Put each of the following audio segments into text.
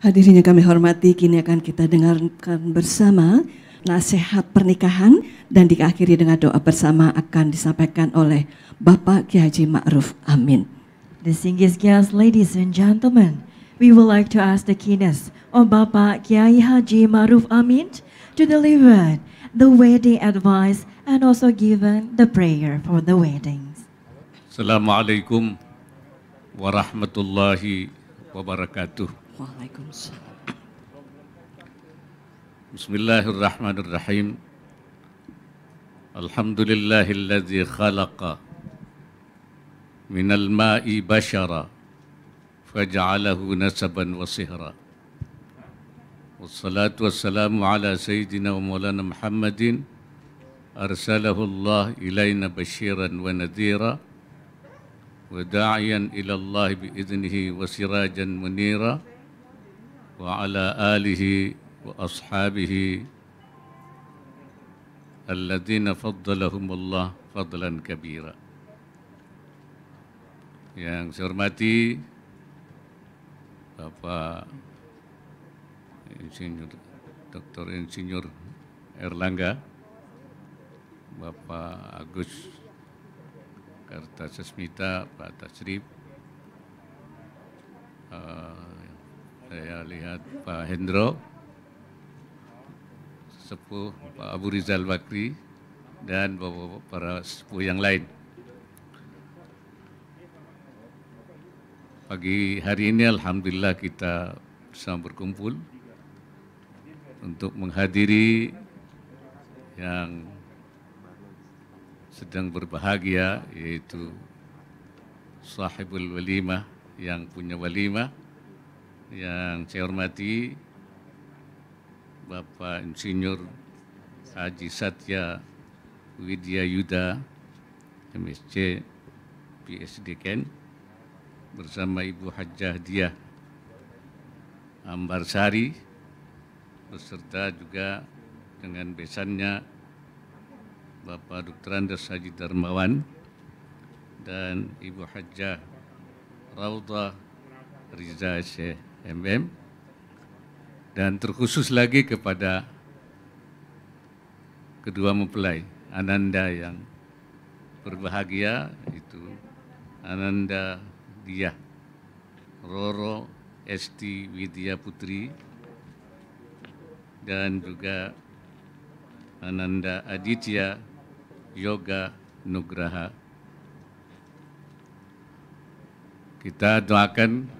Hadirin yang kami hormati, kini akan kita dengarkan bersama nasihat pernikahan dan diakhiri dengan doa bersama akan disampaikan oleh Bapak Kiai Haji Ma'ruf Amin. Distinguished guests, ladies and gentlemen, we would like to ask the keenest of Bapak Kiai Haji Ma'ruf Amin to deliver the wedding advice and also given the prayer for the weddings. Assalamualaikum warahmatullahi wabarakatuh. وعليكم السلام بسم الله الرحمن الرحيم الحمد لله الذي خلق من الماء بشرا فجعله نسبا وصهرا والصلاة والسلام على سيدنا ومولانا محمد أرسله الله إلينا بشيرا ونذيرا وداعيا إلى الله بإذنه وسراجا منيرا وعلى آله وأصحابه الذين فضلهم الله فضلا كبيرا Yang saya hormati Bapak Insinyur Dr. Insinyur Erlangga, Bapak Agus Kartasasmita, Pak Tasrib uh, Saya lihat Pak Hendro, sepuh Pak Abu Rizal Bakri, dan bapak-bapak para sepuh yang lain. Pagi hari ini Alhamdulillah kita bisa berkumpul untuk menghadiri yang sedang berbahagia yaitu sahibul walimah yang punya walimah yang saya hormati Bapak Insinyur Haji Satya Widya Yuda, MSc, PhD Ken, bersama Ibu Hajah Diah Sari, beserta juga dengan besannya Bapak Dr. Andes Haji Darmawan dan Ibu Hajah Rauta Riza Syekh. MM dan terkhusus lagi kepada kedua mempelai Ananda yang berbahagia itu Ananda Dia Roro Esti Widya Putri dan juga Ananda Aditya Yoga Nugraha. Kita doakan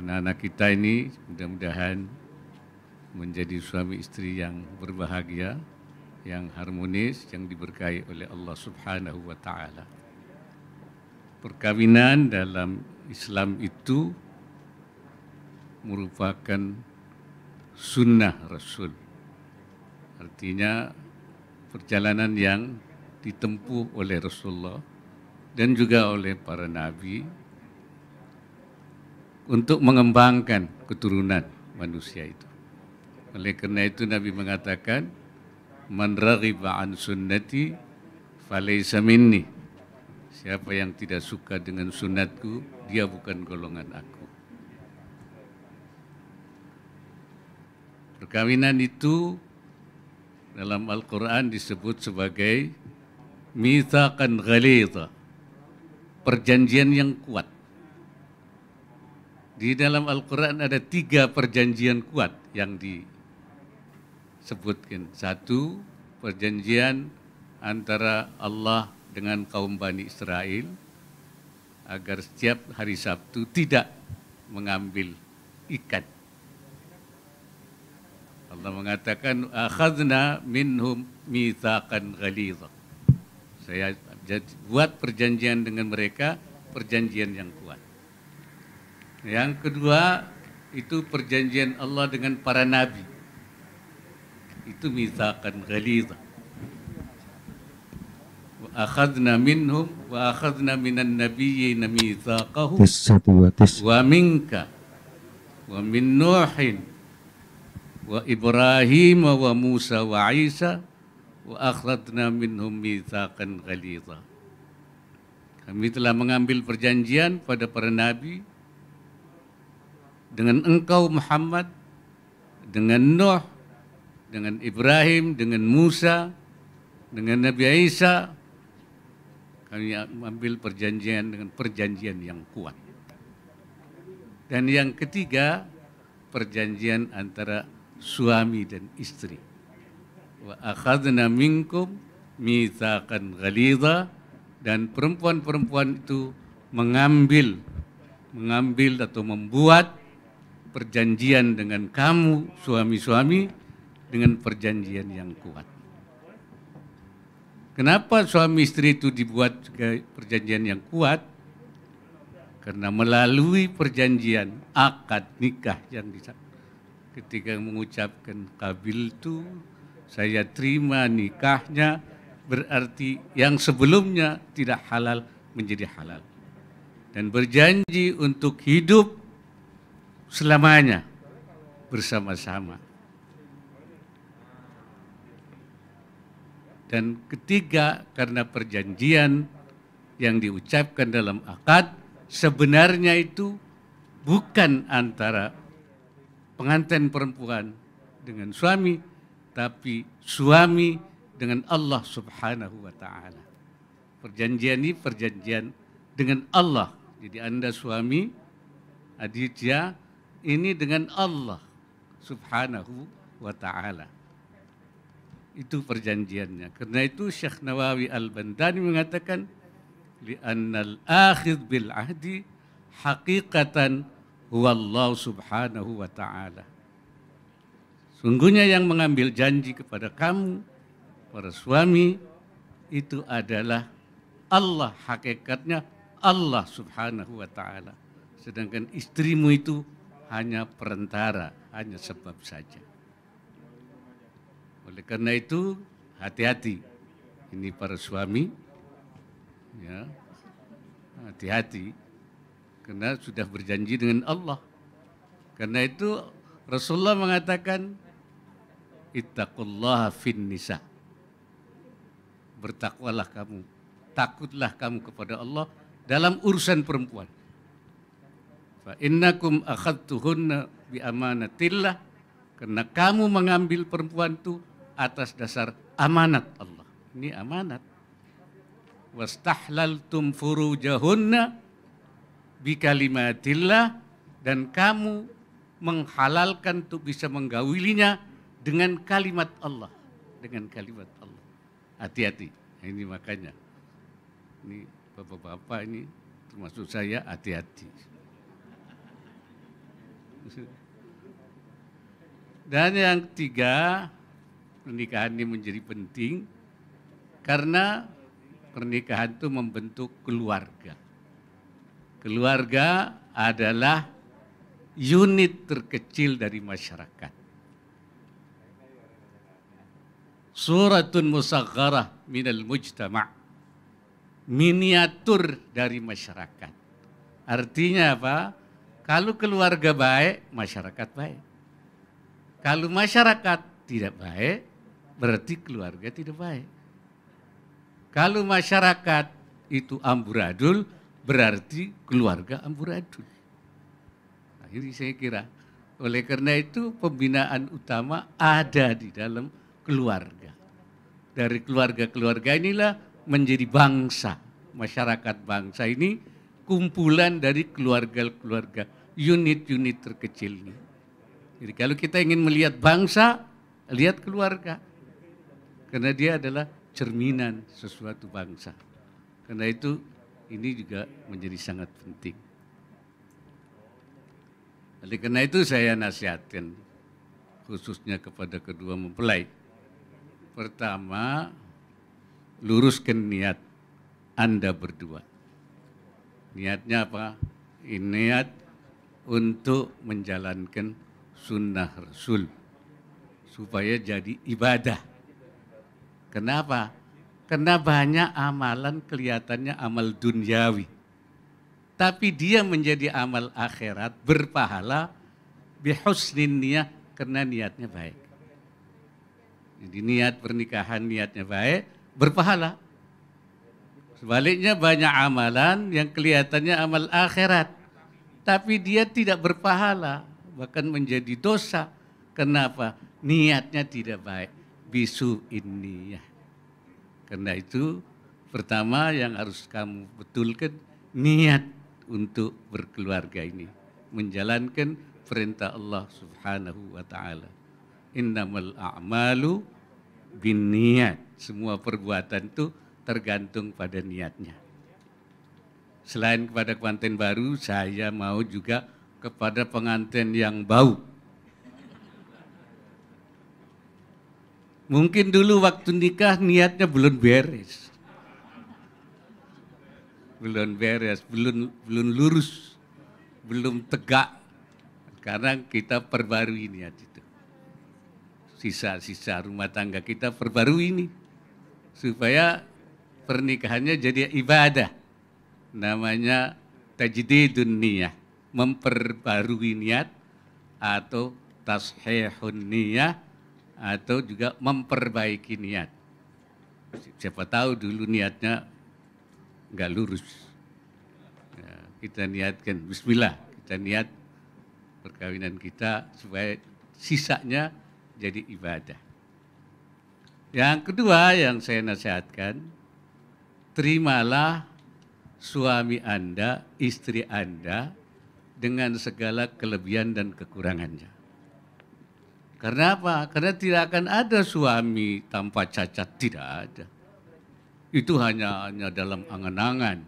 anak-anak kita ini mudah-mudahan menjadi suami istri yang berbahagia, yang harmonis, yang diberkahi oleh Allah Subhanahu wa taala. Perkawinan dalam Islam itu merupakan sunnah Rasul. Artinya perjalanan yang ditempuh oleh Rasulullah dan juga oleh para nabi untuk mengembangkan keturunan manusia itu. Oleh karena itu Nabi mengatakan, Man raghiba an sunnati falaysa minni. Siapa yang tidak suka dengan sunatku, dia bukan golongan aku. Perkawinan itu dalam Al-Quran disebut sebagai mitakan ghalidah, perjanjian yang kuat. Di dalam Al-Quran ada tiga perjanjian kuat yang disebutkan. Satu, perjanjian antara Allah dengan kaum Bani Israel agar setiap hari Sabtu tidak mengambil ikan. Allah mengatakan Akhazna minhum mithaqan ghalidha. Saya buat perjanjian dengan mereka, perjanjian yang kuat. Yang kedua itu perjanjian Allah dengan para nabi. Itu mizakan ghalizah. Wa akhadna minhum wa akhadna minan nabiyyina mizaqahu. Wa minka wa min Nuhin wa Ibrahim wa Musa wa Isa wa akhadna minhum mitsaqan ghalizah. Kami telah mengambil perjanjian pada para nabi dengan engkau Muhammad, dengan Nuh, dengan Ibrahim, dengan Musa, dengan Nabi Isa, kami ambil perjanjian dengan perjanjian yang kuat. Dan yang ketiga, perjanjian antara suami dan istri. Wa akhadna minkum mitsaqan ghalidha dan perempuan-perempuan itu mengambil mengambil atau membuat perjanjian dengan kamu suami-suami dengan perjanjian yang kuat. Kenapa suami istri itu dibuat sebagai perjanjian yang kuat? Karena melalui perjanjian akad nikah yang disak ketika mengucapkan kabil itu saya terima nikahnya berarti yang sebelumnya tidak halal menjadi halal dan berjanji untuk hidup selamanya bersama-sama. Dan ketiga, karena perjanjian yang diucapkan dalam akad sebenarnya itu bukan antara pengantin perempuan dengan suami, tapi suami dengan Allah Subhanahu wa Ta'ala. Perjanjian ini perjanjian dengan Allah. Jadi Anda suami, Aditya ini dengan Allah subhanahu wa ta'ala. Itu perjanjiannya. Karena itu Syekh Nawawi Al-Bandani mengatakan, لِأَنَّ akhid bil حَقِيقَةً هُوَ اللَّهُ subhanahu وَتَعَالَى Sungguhnya yang mengambil janji kepada kamu, para suami, itu adalah Allah hakikatnya Allah subhanahu wa ta'ala. Sedangkan istrimu itu hanya perantara, hanya sebab saja. Oleh karena itu, hati-hati. Ini para suami, ya hati-hati. Karena sudah berjanji dengan Allah. Karena itu Rasulullah mengatakan, Ittaqullaha fin nisa. Bertakwalah kamu. Takutlah kamu kepada Allah dalam urusan perempuan Fa innakum akhadtuhunna bi amanatillah karena kamu mengambil perempuan itu atas dasar amanat Allah. Ini amanat. Wastahlaltum furujahunna bi kalimatillah dan kamu menghalalkan untuk bisa menggawilinya dengan kalimat Allah, dengan kalimat Allah. Hati-hati. Ini makanya. Ini bapak-bapak ini termasuk saya hati-hati. Dan yang ketiga, pernikahan ini menjadi penting karena pernikahan itu membentuk keluarga. Keluarga adalah unit terkecil dari masyarakat. Suratun musagharah minal mujtama' miniatur dari masyarakat. Artinya apa? Kalau keluarga baik, masyarakat baik. Kalau masyarakat tidak baik, berarti keluarga tidak baik. Kalau masyarakat itu amburadul, berarti keluarga amburadul. Nah, ini saya kira. Oleh karena itu pembinaan utama ada di dalam keluarga. Dari keluarga-keluarga inilah menjadi bangsa. Masyarakat bangsa ini kumpulan dari keluarga-keluarga, unit-unit terkecil ini. Jadi kalau kita ingin melihat bangsa, lihat keluarga. Karena dia adalah cerminan sesuatu bangsa. Karena itu ini juga menjadi sangat penting. Oleh karena itu saya nasihatkan khususnya kepada kedua mempelai. Pertama, luruskan niat Anda berdua. Niatnya apa? Niat untuk menjalankan sunnah Rasul supaya jadi ibadah. Kenapa? Karena banyak amalan kelihatannya amal duniawi. Tapi dia menjadi amal akhirat berpahala bihusnin niyah karena niatnya baik. Jadi niat pernikahan niatnya baik berpahala. Sebaliknya banyak amalan yang kelihatannya amal akhirat. Tapi dia tidak berpahala, bahkan menjadi dosa. Kenapa? Niatnya tidak baik. Bisu ini ya. Karena itu pertama yang harus kamu betulkan niat untuk berkeluarga ini. Menjalankan perintah Allah subhanahu wa ta'ala. Innamal a'malu bin niat. Semua perbuatan itu tergantung pada niatnya. Selain kepada pengantin baru, saya mau juga kepada pengantin yang bau. Mungkin dulu waktu nikah niatnya belum beres. Belum beres, belum belum lurus, belum tegak. Sekarang kita perbarui niat itu. Sisa-sisa rumah tangga kita perbarui ini supaya pernikahannya jadi ibadah. Namanya tajdidun niyah, memperbarui niat atau tashihun niyah atau juga memperbaiki niat. Siapa tahu dulu niatnya nggak lurus. Ya, kita niatkan Bismillah, kita niat perkawinan kita supaya sisanya jadi ibadah. Yang kedua yang saya nasihatkan, terimalah suami Anda, istri Anda dengan segala kelebihan dan kekurangannya. Karena apa? Karena tidak akan ada suami tanpa cacat, tidak ada. Itu hanya hanya dalam angan-angan.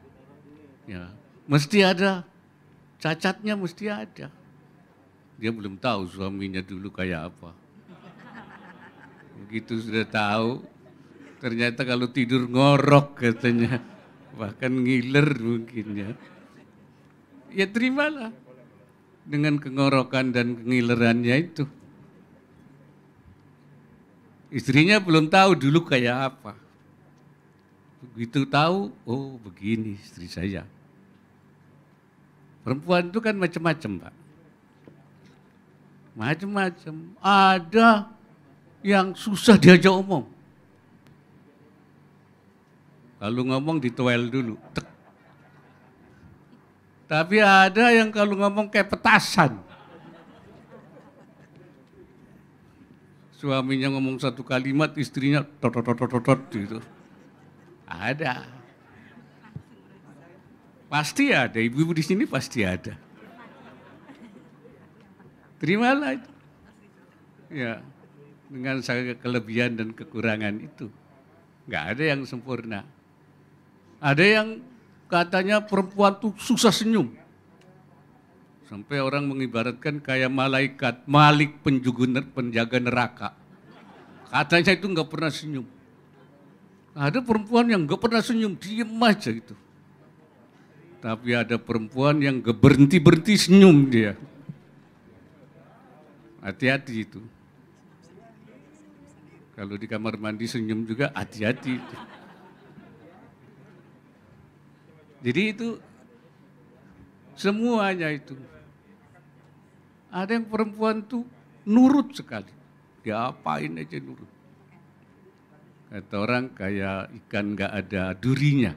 Ya, mesti ada cacatnya mesti ada. Dia belum tahu suaminya dulu kayak apa. Begitu sudah tahu, Ternyata kalau tidur ngorok katanya. Bahkan ngiler mungkin ya. Ya terimalah dengan kengorokan dan kengilerannya itu. Istrinya belum tahu dulu kayak apa. Begitu tahu, oh begini istri saya. Perempuan itu kan macam-macam, Pak. Macam-macam. Ada yang susah diajak omong. Kalau ngomong di toel dulu. Tek. Tapi ada yang kalau ngomong kayak petasan. Suaminya ngomong satu kalimat, istrinya totototototot gitu. Ada. Pasti ada, ibu-ibu di sini pasti ada. Terimalah itu. Ya, dengan segala kelebihan dan kekurangan itu. Nggak ada yang sempurna. Ada yang katanya perempuan tuh susah senyum. Sampai orang mengibaratkan kayak malaikat, malik penjuguner, penjaga neraka. Katanya itu nggak pernah senyum. Ada perempuan yang nggak pernah senyum, diem aja gitu. Tapi ada perempuan yang nggak berhenti-berhenti senyum dia. Hati-hati itu. Kalau di kamar mandi senyum juga hati-hati itu. -hati. Jadi itu semuanya itu. Ada yang perempuan tuh nurut sekali. dia Diapain aja nurut. Kata orang kayak ikan gak ada durinya.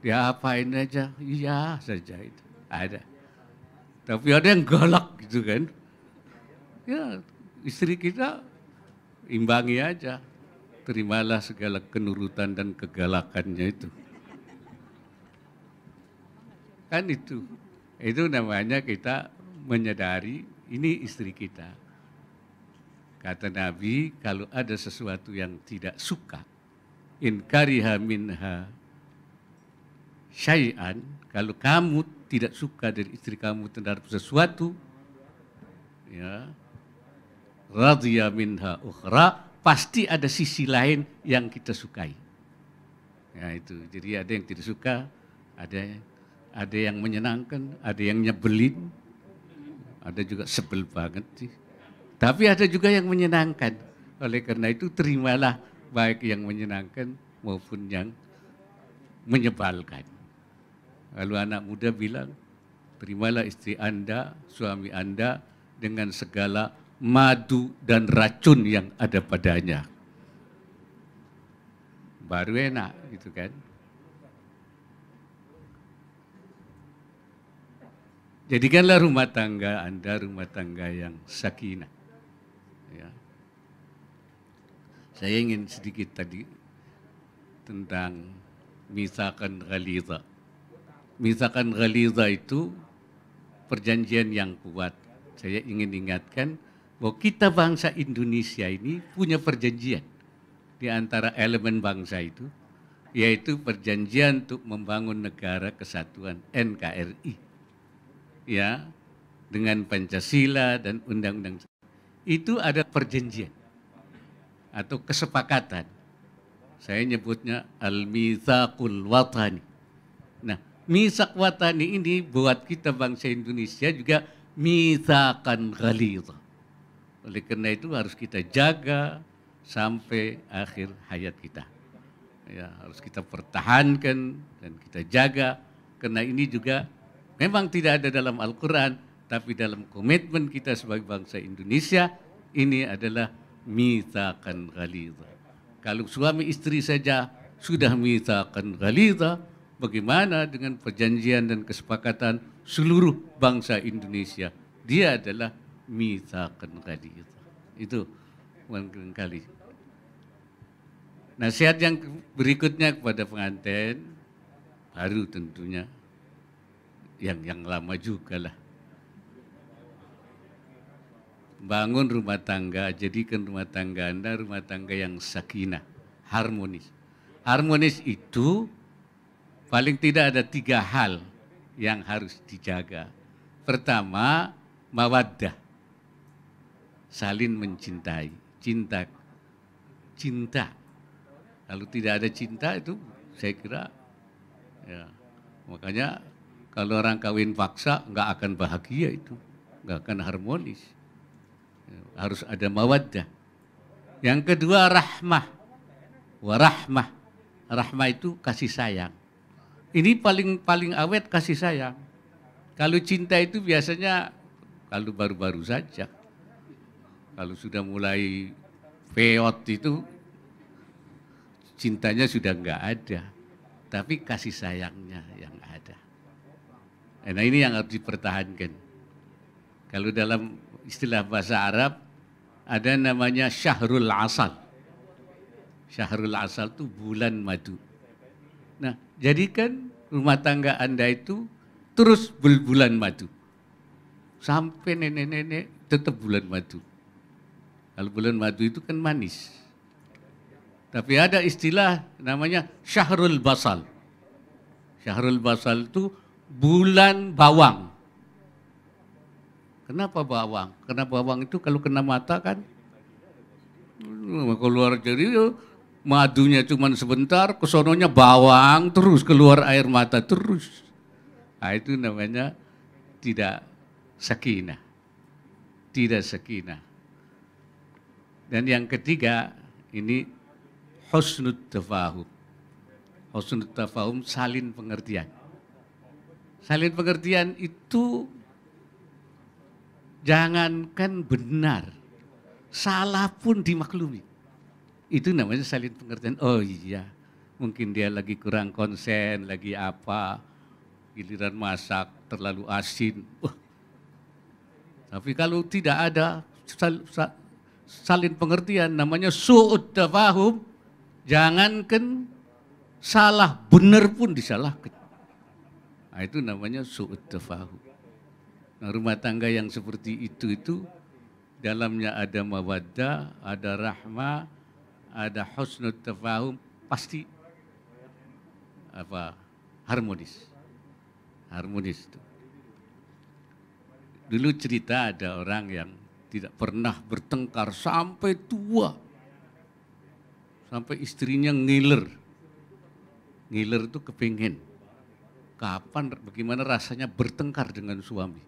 dia Diapain aja, iya saja itu. Ada. Tapi ada yang galak gitu kan. Ya istri kita imbangi aja. Terimalah segala kenurutan dan kegalakannya itu. Kan itu. Itu namanya kita menyadari ini istri kita. Kata Nabi, kalau ada sesuatu yang tidak suka, in kariha minha syai'an, kalau kamu tidak suka dari istri kamu terhadap sesuatu, ya, radhiya minha ukhra, pasti ada sisi lain yang kita sukai. Ya itu. Jadi ada yang tidak suka, ada yang ada yang menyenangkan, ada yang nyebelin, ada juga sebel banget sih. Tapi ada juga yang menyenangkan. Oleh karena itu terimalah baik yang menyenangkan maupun yang menyebalkan. Lalu anak muda bilang, terimalah istri Anda, suami Anda dengan segala madu dan racun yang ada padanya. Baru enak itu kan. Jadikanlah rumah tangga Anda rumah tangga yang sakinah. Ya. Saya ingin sedikit tadi tentang misalkan ghaliza. Misalkan ghaliza itu perjanjian yang kuat. Saya ingin ingatkan bahwa kita bangsa Indonesia ini punya perjanjian di antara elemen bangsa itu, yaitu perjanjian untuk membangun negara kesatuan NKRI ya dengan Pancasila dan undang-undang itu ada perjanjian atau kesepakatan. Saya nyebutnya al-mitsaqul watani. Nah, misak watani ini buat kita bangsa Indonesia juga mitsakan ghalidha. Oleh karena itu harus kita jaga sampai akhir hayat kita. Ya, harus kita pertahankan dan kita jaga karena ini juga memang tidak ada dalam Al-Quran, tapi dalam komitmen kita sebagai bangsa Indonesia, ini adalah mitakan ghalidha. Kalau suami istri saja sudah mitakan ghalidha, bagaimana dengan perjanjian dan kesepakatan seluruh bangsa Indonesia? Dia adalah mitakan ghalidha. Itu mungkin kali. Nasihat yang berikutnya kepada pengantin, baru tentunya yang yang lama juga lah. Bangun rumah tangga, jadikan rumah tangga Anda rumah tangga yang sakinah, harmonis. Harmonis itu paling tidak ada tiga hal yang harus dijaga. Pertama, mawaddah. salin mencintai, cinta cinta. Kalau tidak ada cinta itu saya kira ya. Makanya kalau orang kawin paksa nggak akan bahagia itu, nggak akan harmonis. Ya, harus ada mawaddah. Yang kedua rahmah. Warahmah. Rahmah itu kasih sayang. Ini paling paling awet kasih sayang. Kalau cinta itu biasanya kalau baru-baru saja. Kalau sudah mulai feot itu cintanya sudah nggak ada. Tapi kasih sayangnya yang Eh, nah ini yang harus dipertahankan. Kalau dalam istilah bahasa Arab ada namanya syahrul asal. Syahrul asal itu bulan madu. Nah jadikan rumah tangga Anda itu terus bulan madu. Sampai nenek-nenek tetap bulan madu. Kalau bulan madu itu kan manis. Tapi ada istilah namanya syahrul basal. Syahrul basal itu bulan bawang. Kenapa bawang? Karena bawang itu kalau kena mata kan keluar jadi madunya cuma sebentar, kesononya bawang terus keluar air mata terus. Nah, itu namanya tidak sakinah. Tidak sakinah. Dan yang ketiga ini husnul tafahum. Husnul tafahum salin pengertian Salin pengertian itu jangankan benar, salah pun dimaklumi. Itu namanya salin pengertian. Oh iya, mungkin dia lagi kurang konsen, lagi apa, giliran masak terlalu asin. Tapi kalau tidak ada sal, sal, salin pengertian namanya su'ud tafahum, jangankan salah benar pun disalahkan. Nah, itu namanya su'ud tafahu. Nah, rumah tangga yang seperti itu itu dalamnya ada mawaddah, ada rahma, ada husnul tafahum, pasti apa harmonis. Harmonis itu. Dulu cerita ada orang yang tidak pernah bertengkar sampai tua. Sampai istrinya ngiler. Ngiler itu kepingin kapan, bagaimana rasanya bertengkar dengan suami.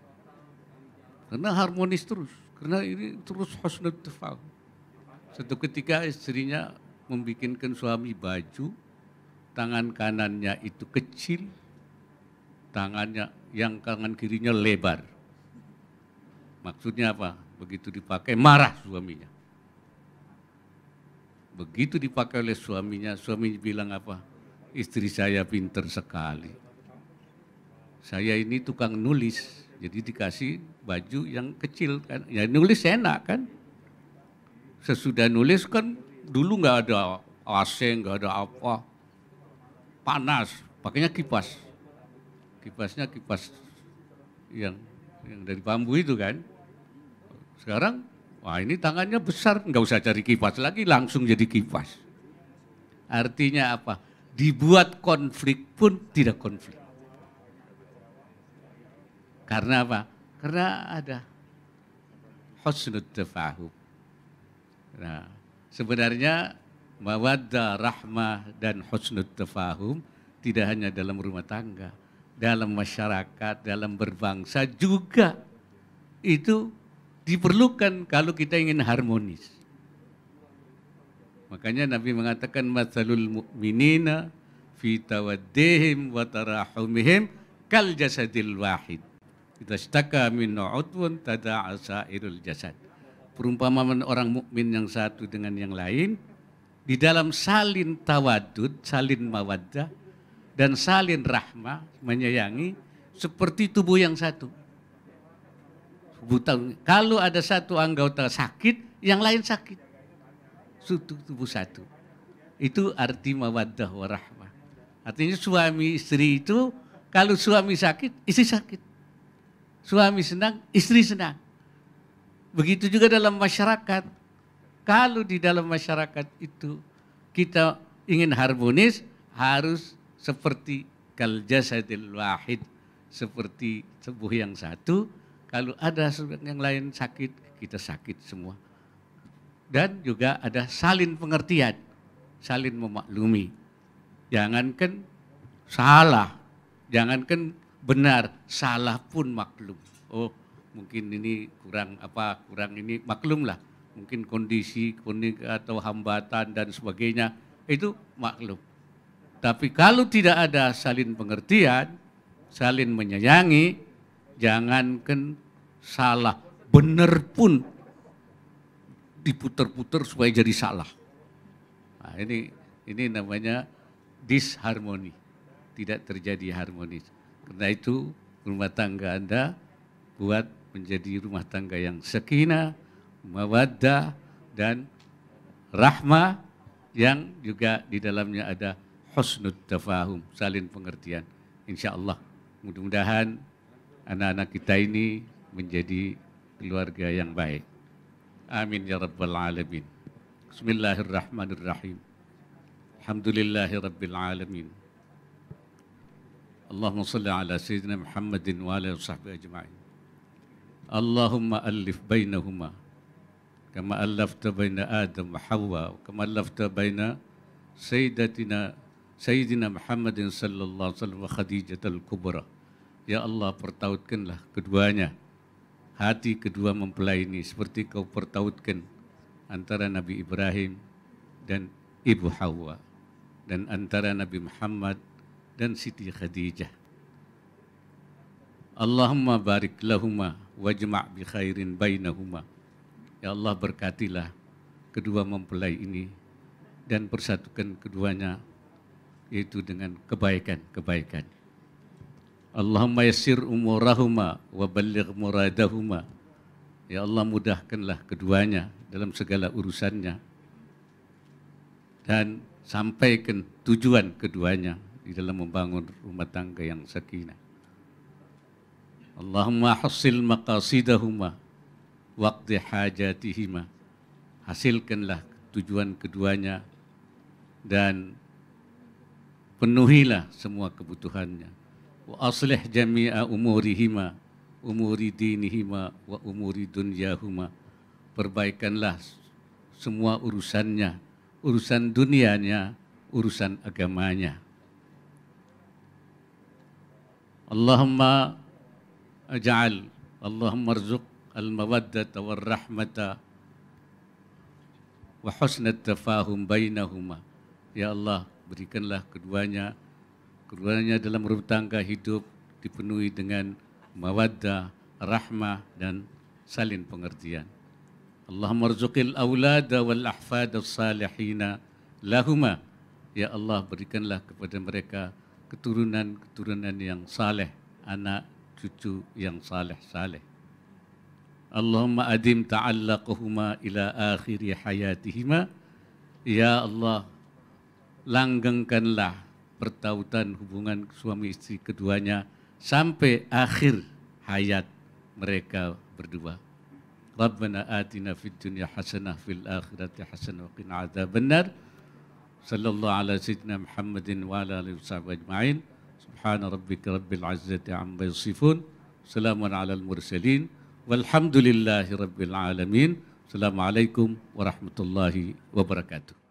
Karena harmonis terus, karena ini terus husnul tefal. Satu ketika istrinya membikinkan suami baju, tangan kanannya itu kecil, tangannya yang tangan kirinya lebar. Maksudnya apa? Begitu dipakai marah suaminya. Begitu dipakai oleh suaminya, suami bilang apa? Istri saya pinter sekali saya ini tukang nulis, jadi dikasih baju yang kecil kan. Ya nulis enak kan. Sesudah nulis kan dulu nggak ada AC, nggak ada apa. Panas, pakainya kipas. Kipasnya kipas yang yang dari bambu itu kan. Sekarang, wah ini tangannya besar, nggak usah cari kipas lagi, langsung jadi kipas. Artinya apa? Dibuat konflik pun tidak konflik. Karena apa? Karena ada husnul tafahum. Nah, sebenarnya mawaddah, rahmah dan husnul tafahum tidak hanya dalam rumah tangga, dalam masyarakat, dalam berbangsa juga itu diperlukan kalau kita ingin harmonis. Makanya Nabi mengatakan masalul mu'minina fi tawaddihim wa tarahumihim kal jasadil wahid. Kita Idastaka minna tada tada'a sairul jasad. Perumpamaan orang mukmin yang satu dengan yang lain di dalam salin tawadud, salin mawaddah dan salin rahmah menyayangi seperti tubuh yang satu. Kalau ada satu anggota sakit, yang lain sakit. Sutu tubuh satu. Itu arti mawaddah warahmah. Artinya suami istri itu kalau suami sakit, istri sakit Suami senang, istri senang. Begitu juga dalam masyarakat. Kalau di dalam masyarakat itu kita ingin harmonis, harus seperti kal jasadil wahid. Seperti tubuh yang satu, kalau ada yang lain sakit, kita sakit semua. Dan juga ada salin pengertian, salin memaklumi. Jangankan salah, jangankan benar, salah pun maklum. Oh, mungkin ini kurang apa kurang ini maklum lah. Mungkin kondisi, kondisi atau hambatan dan sebagainya itu maklum. Tapi kalau tidak ada salin pengertian, salin menyayangi, jangankan salah, benar pun diputer-puter supaya jadi salah. Nah, ini ini namanya disharmoni. Tidak terjadi harmonis. Karena itu rumah tangga Anda buat menjadi rumah tangga yang sekina, mawaddah dan rahmah yang juga di dalamnya ada husnul tafahum, salin pengertian. Insya Allah mudah-mudahan anak-anak kita ini menjadi keluarga yang baik. Amin ya rabbal alamin. Bismillahirrahmanirrahim. Alhamdulillahirabbil اللهم صل على سيدنا محمد وآله وصحبه أجمعين اللهم ألف بينهما كما ألفت بين آدم وحواء وكما ألفت بين سيدتنا سيدنا محمد صلى الله عليه وسلم وخديجة الكبرى يا الله pertautkan lah keduanya hati kedua mempelai ini seperti kau pertautkan antara Nabi Ibrahim dan Ibu Hawa dan antara Nabi Muhammad dan Siti Khadijah. Allahumma barik lahuma wajma' bi khairin bainahuma. Ya Allah berkatilah kedua mempelai ini dan persatukan keduanya yaitu dengan kebaikan-kebaikan. Allahumma yassir umurahuma wa balligh muradahuma. Ya Allah mudahkanlah keduanya dalam segala urusannya dan sampaikan tujuan keduanya di dalam membangun rumah tangga yang sakinah. Allahumma hasil maqasidahuma waqdi hajatihima. Hasilkanlah tujuan keduanya dan penuhilah semua kebutuhannya. Wa aslih jami'a umurihima, umuri dinihima wa umuri dunyahuma. Perbaikanlah semua urusannya, urusan dunianya, urusan agamanya. Allahumma aj'al Allahumma arzuq al-mawaddata wal-rahmata wa husnat tafahum bainahuma. Ya Allah, berikanlah keduanya, keduanya dalam rumah tangga hidup dipenuhi dengan mawaddah, rahmah dan salin pengertian. Allahumma arzuqil awlada wal ahfada salihina lahuma. Ya Allah, berikanlah kepada mereka keturunan-keturunan yang saleh, anak cucu yang saleh-saleh. Allahumma adim ta'allaquhuma ila akhiri hayatihima. Ya Allah, langgengkanlah pertautan hubungan suami istri keduanya sampai akhir hayat mereka berdua. Rabbana atina fid dunya hasanah fil akhirati hasanah wa qina adzabannar. صلى الله على سيدنا محمد وعلى آله وصحبه أجمعين سبحان ربك رب العزة عما يصفون سلام على المرسلين والحمد لله رب العالمين السلام عليكم ورحمة الله وبركاته